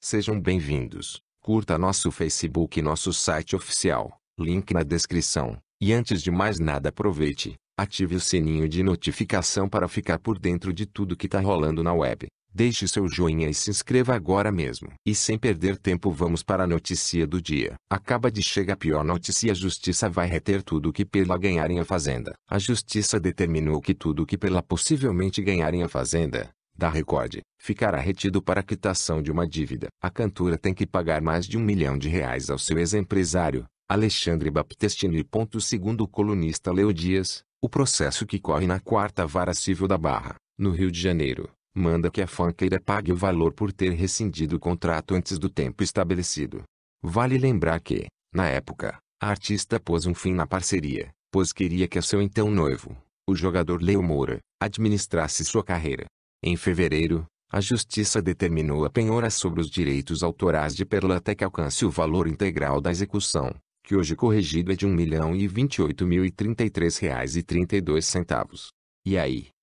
Sejam bem-vindos. Curta nosso Facebook e nosso site oficial, link na descrição. E antes de mais nada, aproveite, ative o sininho de notificação para ficar por dentro de tudo que tá rolando na web. Deixe seu joinha e se inscreva agora mesmo. E sem perder tempo vamos para a notícia do dia. Acaba de chegar a pior notícia. A justiça vai reter tudo que pela ganharem a fazenda. A justiça determinou que tudo que pela possivelmente ganharem a fazenda, da Record, ficará retido para quitação de uma dívida. A cantora tem que pagar mais de um milhão de reais ao seu ex-empresário, Alexandre Baptistini. Segundo o colunista Leo Dias, o processo que corre na quarta vara civil da Barra, no Rio de Janeiro, manda que a fanqueira pague o valor por ter rescindido o contrato antes do tempo estabelecido. Vale lembrar que, na época, a artista pôs um fim na parceria, pois queria que seu então noivo, o jogador Leo Moura, administrasse sua carreira. Em fevereiro, a justiça determinou a penhora sobre os direitos autorais de Perla até que alcance o valor integral da execução, que hoje corrigido é de R$ 1.028.033,32. E aí,